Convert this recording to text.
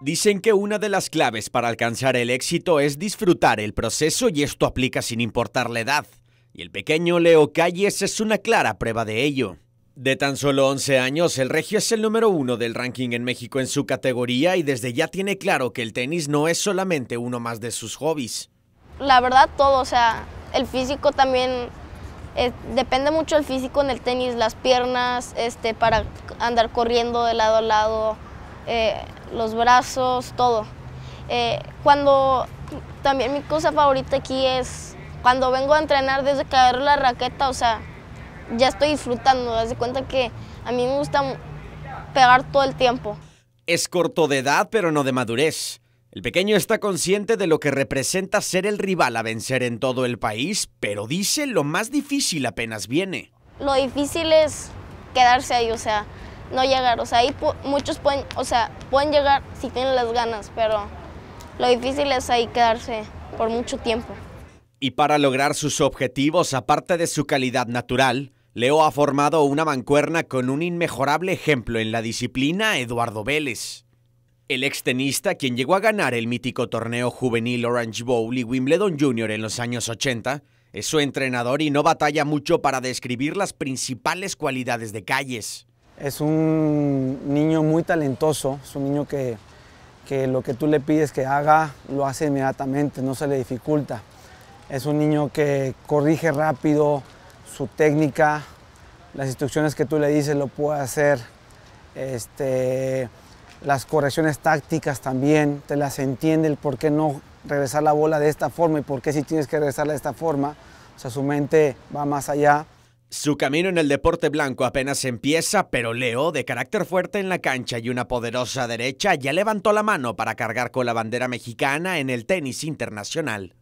Dicen que una de las claves para alcanzar el éxito es disfrutar el proceso y esto aplica sin importar la edad. Y el pequeño Leo Calles es una clara prueba de ello. De tan solo 11 años, el regio es el número uno del ranking en México en su categoría y desde ya tiene claro que el tenis no es solamente uno más de sus hobbies. La verdad todo, o sea, el físico también eh, depende mucho el físico en el tenis, las piernas, este, para andar corriendo de lado a lado, eh, los brazos, todo. Eh, cuando también mi cosa favorita aquí es cuando vengo a entrenar desde caer la raqueta, o sea, ya estoy disfrutando, das de cuenta que a mí me gusta pegar todo el tiempo. Es corto de edad, pero no de madurez. El pequeño está consciente de lo que representa ser el rival a vencer en todo el país, pero dice lo más difícil apenas viene. Lo difícil es quedarse ahí, o sea, no llegar. O sea, ahí muchos pueden, o sea, pueden llegar si tienen las ganas, pero lo difícil es ahí quedarse por mucho tiempo. Y para lograr sus objetivos, aparte de su calidad natural, Leo ha formado una mancuerna con un inmejorable ejemplo en la disciplina, Eduardo Vélez. El extenista, quien llegó a ganar el mítico torneo juvenil Orange Bowl y Wimbledon Jr. en los años 80, es su entrenador y no batalla mucho para describir las principales cualidades de Calles. Es un niño muy talentoso, es un niño que, que lo que tú le pides que haga lo hace inmediatamente, no se le dificulta. Es un niño que corrige rápido su técnica, las instrucciones que tú le dices lo puede hacer, este, las correcciones tácticas también, te las entiende el por qué no regresar la bola de esta forma y por qué si tienes que regresarla de esta forma. O sea, su mente va más allá. Su camino en el deporte blanco apenas empieza, pero Leo, de carácter fuerte en la cancha y una poderosa derecha, ya levantó la mano para cargar con la bandera mexicana en el tenis internacional.